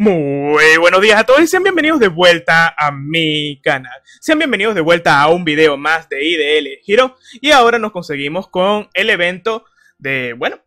Muy buenos días a todos y sean bienvenidos de vuelta a mi canal. Sean bienvenidos de vuelta a un video más de IDL Hero Y ahora nos conseguimos con el evento de, bueno,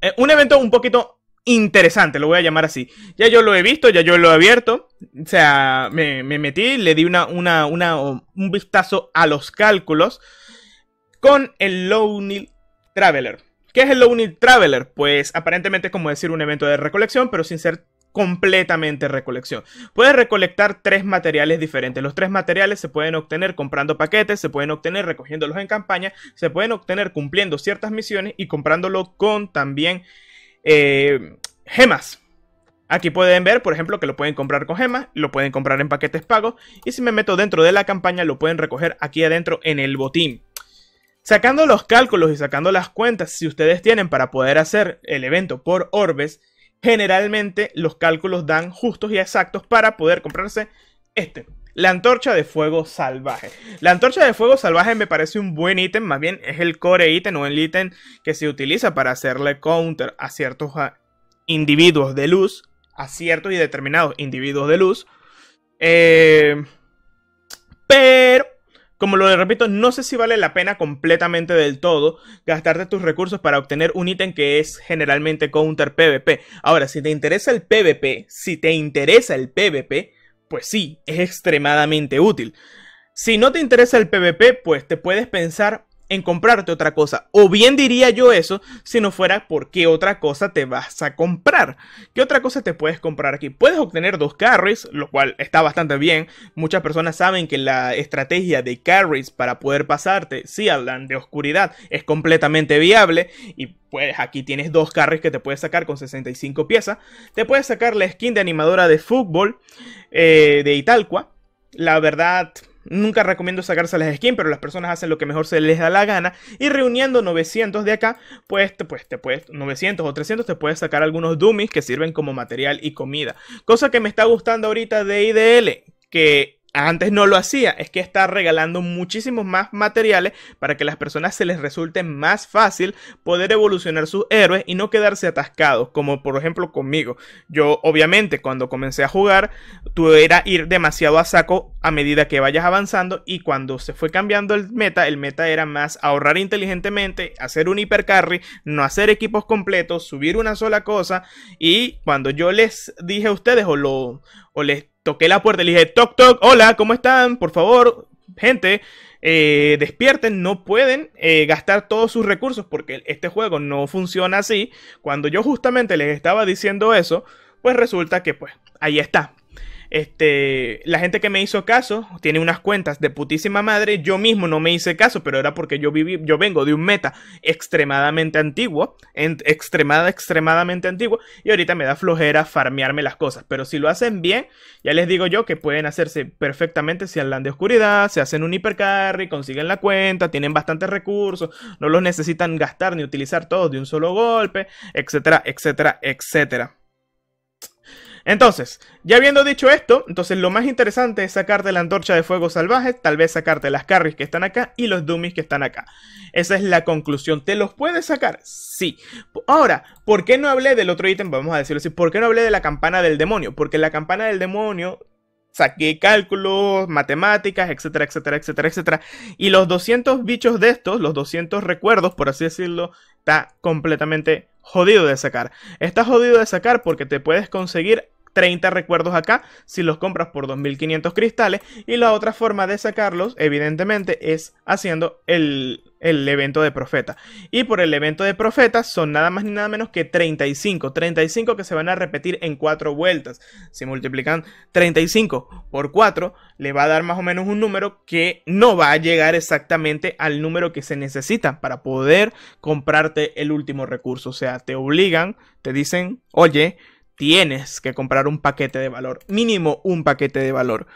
eh, un evento un poquito interesante, lo voy a llamar así. Ya yo lo he visto, ya yo lo he abierto. O sea, me, metí, le di una, un vistazo a los cálculos con el Lonely Traveler. ¿Qué es el Lonely Traveler? Pues aparentemente es como decir un evento de recolección, pero sin ser completamente recolección. Puedes recolectar tres materiales diferentes. Los tres materiales se pueden obtener comprando paquetes, se pueden obtener recogiéndolos en campaña, se pueden obtener cumpliendo ciertas misiones y comprándolo con también eh, gemas. Aquí pueden ver, por ejemplo, que lo pueden comprar con gemas, lo pueden comprar en paquetes pagos y si me meto dentro de la campaña lo pueden recoger aquí adentro en el botín. Sacando los cálculos y sacando las cuentas, si ustedes tienen para poder hacer el evento por orbes, Generalmente los cálculos dan justos y exactos para poder comprarse este. La antorcha de fuego salvaje. La antorcha de fuego salvaje me parece un buen ítem, más bien es el core ítem o el ítem que se utiliza para hacerle counter a ciertos ah, individuos de luz, a ciertos y determinados individuos de luz. Eh, pero como lo repito, no sé si vale la pena completamente del todo gastarte tus recursos para obtener un ítem que es generalmente counter PvP. Ahora, si te interesa el PvP, si te interesa el PvP, pues sí, es extremadamente útil. Si no te interesa el PvP, pues te puedes pensar en comprarte otra cosa. O bien diría yo eso si no fuera por qué otra cosa te vas a comprar. ¿Qué otra cosa te puedes comprar aquí? Puedes obtener dos carries, lo cual está bastante bien. Muchas personas saben que la estrategia de carries para poder pasarte Si hablan de oscuridad es completamente viable y pues aquí tienes dos carries que te puedes sacar con 65 piezas. Te puedes sacar la skin de animadora de fútbol eh, de Italqua. La verdad, Nunca recomiendo sacarse las skins, pero las personas hacen lo que mejor se les da la gana. Y reuniendo 900 de acá, pues te, pues, te puedes, 900 o 300 te puedes sacar algunos dummies que sirven como material y comida. Cosa que me está gustando ahorita de IDL, que antes no lo hacía, es que está regalando muchísimos más materiales para que las personas se les resulte más fácil poder evolucionar sus héroes y no quedarse atascados, como por ejemplo conmigo. Yo obviamente cuando comencé a jugar, tuve que ir demasiado a saco a medida que vayas avanzando y cuando se fue cambiando el meta, el meta era más ahorrar inteligentemente, hacer un hipercarry, no hacer equipos completos, subir una sola cosa y cuando yo les dije a ustedes o lo o les toqué la puerta y le dije, toc, toc, hola, ¿cómo están? Por favor, gente, eh, despierten, no pueden eh, gastar todos sus recursos porque este juego no funciona así. Cuando yo justamente les estaba diciendo eso, pues resulta que pues ahí está, este, la gente que me hizo caso tiene unas cuentas de putísima madre. Yo mismo no me hice caso, pero era porque yo viví, yo vengo de un meta extremadamente antiguo, extremadamente antiguo, y ahorita me da flojera farmearme las cosas. Pero si lo hacen bien, ya les digo yo que pueden hacerse perfectamente si hablan de oscuridad, se hacen un hipercarry, consiguen la cuenta, tienen bastantes recursos, no los necesitan gastar ni utilizar todos de un solo golpe, etcétera, etcétera, etcétera. Entonces, ya habiendo dicho esto, entonces lo más interesante es sacarte la antorcha de fuego salvaje, tal vez sacarte las carries que están acá y los dummies que están acá. Esa es la conclusión. ¿Te los puedes sacar? Sí. Ahora, ¿por qué no hablé del otro ítem? Vamos a decirlo así. ¿Por qué no hablé de la campana del demonio? Porque la campana del demonio saqué cálculos, matemáticas, etcétera, etcétera, etcétera, etcétera. Y los 200 bichos de estos, los 200 recuerdos, por así decirlo, está completamente jodido de sacar. Está jodido de sacar porque te puedes conseguir 30 recuerdos acá si los compras por 2500 cristales y la otra forma de sacarlos evidentemente es haciendo el, el, evento de profeta y por el evento de profeta son nada más ni nada menos que 35 35 que se van a repetir en cuatro vueltas si multiplican 35 por 4 le va a dar más o menos un número que no va a llegar exactamente al número que se necesita para poder comprarte el último recurso o sea te obligan te dicen oye tienes que comprar un paquete de valor, mínimo un paquete de valor.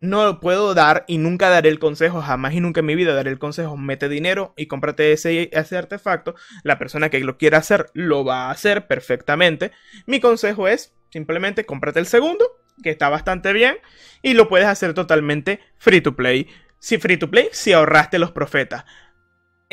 No lo puedo dar y nunca daré el consejo, jamás y nunca en mi vida daré el consejo, mete dinero y cómprate ese, ese artefacto. La persona que lo quiera hacer lo va a hacer perfectamente. Mi consejo es simplemente cómprate el segundo, que está bastante bien, y lo puedes hacer totalmente free to play. Si free to play, si ahorraste los profetas.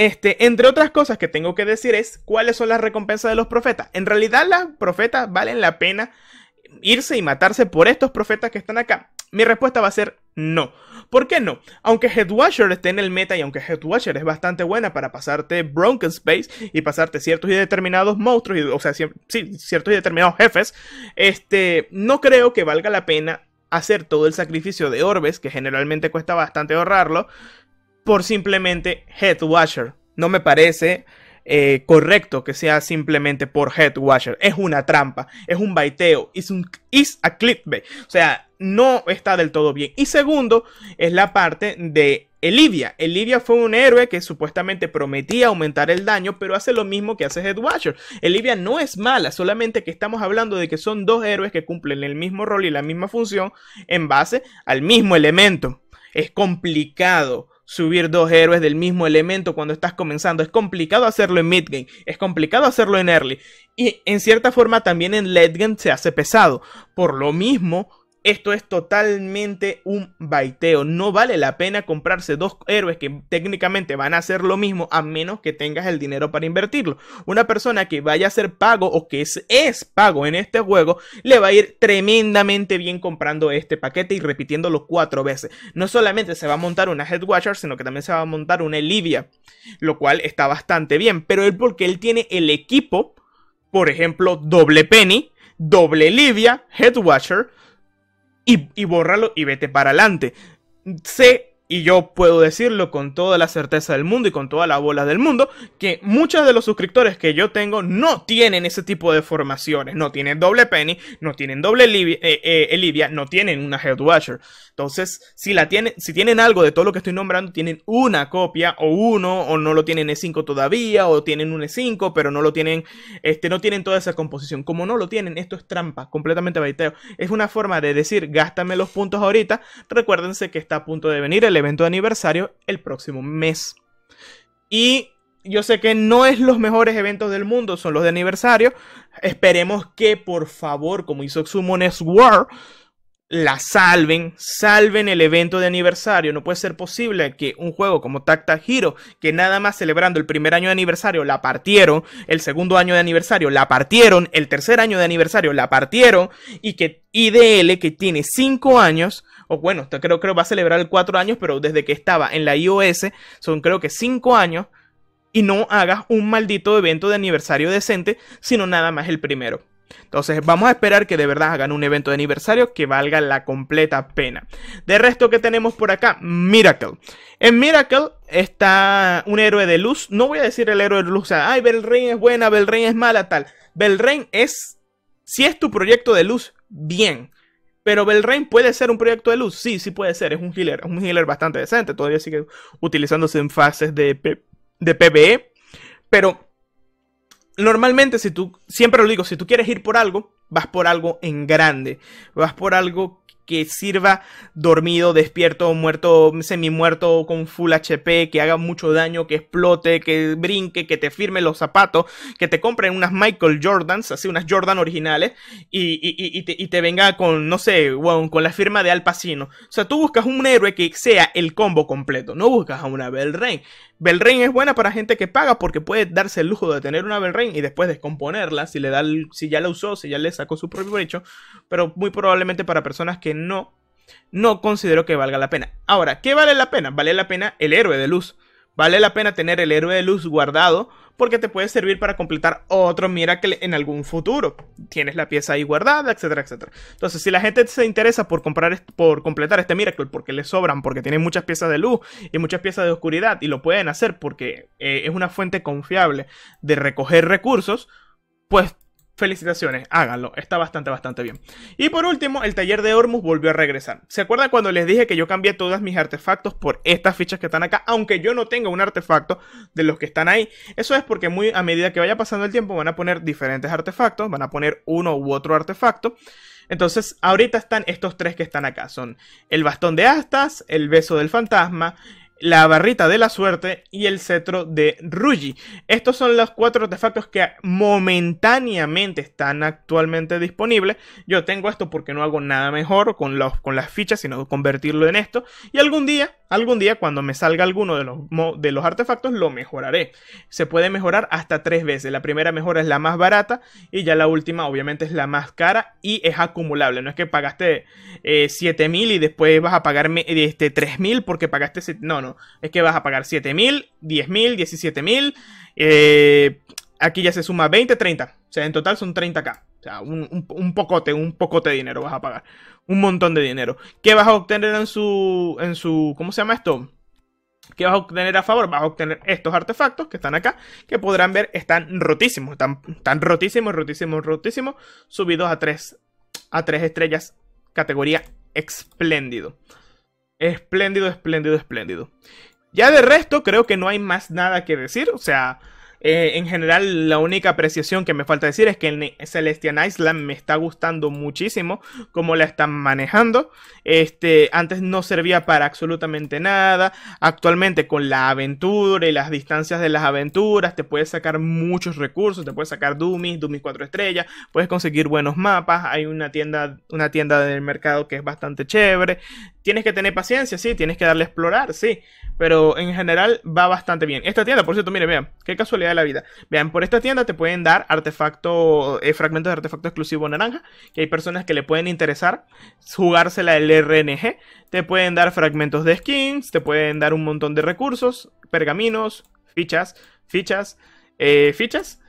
Este, entre otras cosas que tengo que decir es cuáles son las recompensas de los profetas. En realidad las profetas valen la pena irse y matarse por estos profetas que están acá. Mi respuesta va a ser no. ¿Por qué no? Aunque Headwatcher esté en el meta y aunque Headwatcher es bastante buena para pasarte Broken Space y pasarte ciertos y determinados monstruos, y, o sea, sí, ciertos y determinados jefes, este, no creo que valga la pena hacer todo el sacrificio de orbes, que generalmente cuesta bastante ahorrarlo, por simplemente head No me parece eh, correcto que sea simplemente por head Es una trampa, es un baiteo, es un is a O sea, no está del todo bien. Y segundo, es la parte de Elivia. Elivia fue un héroe que supuestamente prometía aumentar el daño, pero hace lo mismo que hace Headwatcher. Elivia no es mala, solamente que estamos hablando de que son dos héroes que cumplen el mismo rol y la misma función en base al mismo elemento. Es complicado subir dos héroes del mismo elemento cuando estás comenzando. Es complicado hacerlo en game. es complicado hacerlo en early. Y en cierta forma también en late game se hace pesado. Por lo mismo, esto es totalmente un baiteo. No vale la pena comprarse dos héroes que técnicamente van a hacer lo mismo a menos que tengas el dinero para invertirlo. Una persona que vaya a ser pago o que es, pago en este juego le va a ir tremendamente bien comprando este paquete y repitiéndolo cuatro veces. No solamente se va a montar una Headwatcher, sino que también se va a montar una Livia, lo cual está bastante bien. Pero él porque él tiene el equipo, por ejemplo, doble Penny, doble Livia, Headwatcher y, bórralo y vete para adelante. c y yo puedo decirlo con toda la certeza del mundo y con toda la bola del mundo, que muchos de los suscriptores que yo tengo no tienen ese tipo de formaciones, no tienen doble penny, no tienen doble Libia, eh, eh, no tienen una Headwasher, Entonces, si, la tienen, si tienen algo de todo lo que estoy nombrando, tienen una copia o uno, o no lo tienen E5 todavía, o tienen un E5, pero no lo tienen, este, no tienen toda esa composición. Como no lo tienen, esto es trampa, completamente baiteo. Es una forma de decir, gástame los puntos ahorita, recuérdense que está a punto de venir el evento de aniversario el próximo mes. Y yo sé que no es los mejores eventos del mundo, son los de aniversario. Esperemos que, por favor, como hizo Summoners War, la salven, salven el evento de aniversario. No puede ser posible que un juego como Tacta Hero, que nada más celebrando el primer año de aniversario la partieron, el segundo año de aniversario la partieron, el tercer año de aniversario la partieron, y que IDL, que tiene cinco años, o bueno, creo que va a celebrar el cuatro años, pero desde que estaba en la iOS son creo que cinco años y no hagas un maldito evento de aniversario decente, sino nada más el primero. Entonces vamos a esperar que de verdad hagan un evento de aniversario que valga la completa pena. De resto que tenemos por acá, Miracle. En Miracle está un héroe de luz. No voy a decir el héroe de luz, o sea, ay, Belrain es buena, Belrain es mala, tal. Belrain es, si es tu proyecto de luz, bien. Pero Belrain puede ser un proyecto de luz, sí, sí puede ser, es un healer, es un healer bastante decente, todavía sigue utilizándose en fases de, de PvE, pero normalmente si tú, siempre lo digo, si tú quieres ir por algo, vas por algo en grande, vas por algo que sirva dormido, despierto, muerto, semi-muerto, con full HP, que haga mucho daño, que explote, que brinque, que te firme los zapatos, que te compren unas Michael Jordans, así unas Jordan originales, y, te, venga con, no sé, con la firma de Al Pacino. O sea, tú buscas un héroe que sea el combo completo, no buscas a una Bell Rey. Belrain es buena para gente que paga porque puede darse el lujo de tener una Belrain y después descomponerla si, le da si ya la usó, si ya le sacó su propio provecho, pero muy probablemente para personas que no, no considero que valga la pena. Ahora, ¿qué vale la pena? Vale la pena el héroe de luz. Vale la pena tener el héroe de luz guardado porque te puede servir para completar otro miracle en algún futuro. Tienes la pieza ahí guardada, etcétera, etcétera. Entonces, si la gente se interesa por, comprar, por completar este miracle porque le sobran, porque tiene muchas piezas de luz y muchas piezas de oscuridad y lo pueden hacer porque eh, es una fuente confiable de recoger recursos, pues felicitaciones, háganlo, está bastante, bastante bien. Y por último, el taller de Ormus volvió a regresar. ¿Se acuerdan cuando les dije que yo cambié todos mis artefactos por estas fichas que están acá? Aunque yo no tenga un artefacto de los que están ahí. Eso es porque muy a medida que vaya pasando el tiempo van a poner diferentes artefactos, van a poner uno u otro artefacto. Entonces, ahorita están estos tres que están acá. Son el bastón de astas, el beso del fantasma la barrita de la suerte y el cetro de Ruji. Estos son los cuatro artefactos que momentáneamente están actualmente disponibles. Yo tengo esto porque no hago nada mejor con, los, con las fichas, sino convertirlo en esto. Y algún día, algún día cuando me salga alguno de los, de los artefactos, lo mejoraré. Se puede mejorar hasta tres veces. La primera mejora es la más barata y ya la última obviamente es la más cara y es acumulable. No es que pagaste 7.000 eh, y después vas a pagarme este, 3.000 porque pagaste... No, no es que vas a pagar 7.000, 10.000, 17.000, aquí ya se suma 20, 30. O sea, en total son 30k. O sea, un, un, pocote, un pocote de dinero vas a pagar. Un montón de dinero. ¿Qué vas a obtener en su, en su, ¿cómo se llama esto? ¿Qué vas a obtener a favor? Vas a obtener estos artefactos que están acá, que podrán ver, están rotísimos, están, rotísimos, rotísimos, rotísimos, subidos a 3 a tres estrellas, categoría espléndido. Espléndido, espléndido, espléndido. Ya de resto, creo que no hay más nada que decir. O sea, eh, en general, la única apreciación que me falta decir es que Celestian Island me está gustando muchísimo cómo la están manejando. Este, antes no servía para absolutamente nada. Actualmente, con la aventura y las distancias de las aventuras, te puedes sacar muchos recursos. Te puedes sacar Dummies, Dummies 4 estrellas. Puedes conseguir buenos mapas. Hay una tienda, una tienda del mercado que es bastante chévere. Tienes que tener paciencia, sí. Tienes que darle a explorar, sí. Pero en general va bastante bien. Esta tienda, por cierto, mire, vean, qué casualidad de la vida. Vean, por esta tienda te pueden dar artefacto, eh, fragmentos de artefacto exclusivo naranja, que hay personas que le pueden interesar jugársela el RNG. Te pueden dar fragmentos de skins, te pueden dar un montón de recursos, pergaminos, fichas, fichas, eh, fichas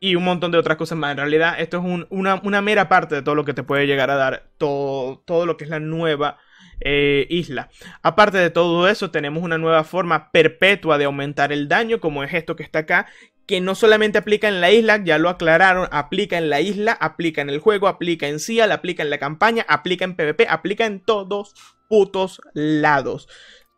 y un montón de otras cosas más. En realidad, esto es una, una, mera parte de todo lo que te puede llegar a dar todo, todo lo que es la nueva eh, isla. Aparte de todo eso, tenemos una nueva forma perpetua de aumentar el daño, como es esto que está acá, que no solamente aplica en la isla, ya lo aclararon, aplica en la isla, aplica en el juego, aplica en la aplica en la campaña, aplica en PvP, aplica en todos putos lados.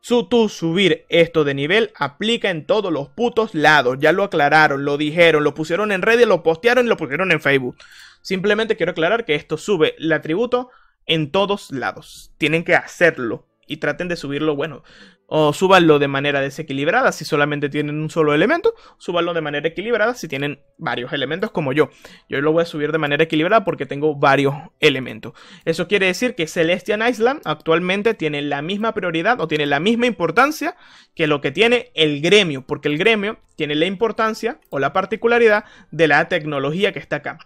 Su, tu subir esto de nivel aplica en todos los putos lados. Ya lo aclararon, lo dijeron, lo pusieron en redes, lo postearon y lo pusieron en Facebook. Simplemente quiero aclarar que esto sube el atributo en todos lados. Tienen que hacerlo y traten de subirlo, bueno, o súbanlo de manera desequilibrada si solamente tienen un solo elemento, súbanlo de manera equilibrada si tienen varios elementos como yo. Yo lo voy a subir de manera equilibrada porque tengo varios elementos. Eso quiere decir que Celestian Island actualmente tiene la misma prioridad o tiene la misma importancia que lo que tiene el gremio, porque el gremio tiene la importancia o la particularidad de la tecnología que está acá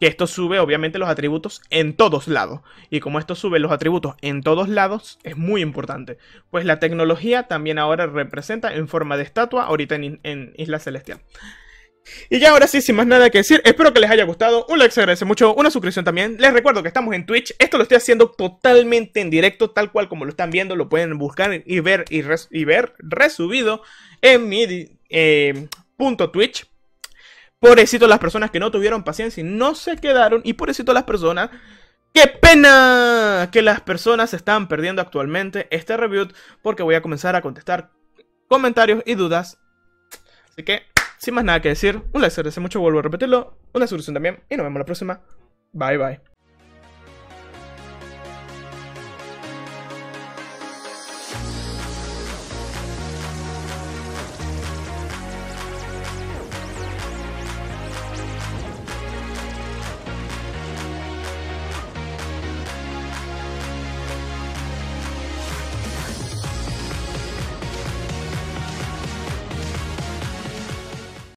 que esto sube obviamente los atributos en todos lados. Y como esto sube los atributos en todos lados, es muy importante. Pues la tecnología también ahora representa en forma de estatua ahorita en, en Isla Celestial. Y ya ahora sí, sin más nada que decir, espero que les haya gustado, un like se agradece mucho, una suscripción también, les recuerdo que estamos en Twitch, esto lo estoy haciendo totalmente en directo, tal cual como lo están viendo, lo pueden buscar y ver y, ver resubido en mi eh, punto Twitch Pobrecito las personas que no tuvieron paciencia y no se quedaron. Y éxito las personas. ¡Qué pena! Que las personas están perdiendo actualmente este review. Porque voy a comenzar a contestar comentarios y dudas. Así que, sin más nada que decir, un like, hace mucho, vuelvo a repetirlo. Una suscripción también. Y nos vemos la próxima. Bye bye.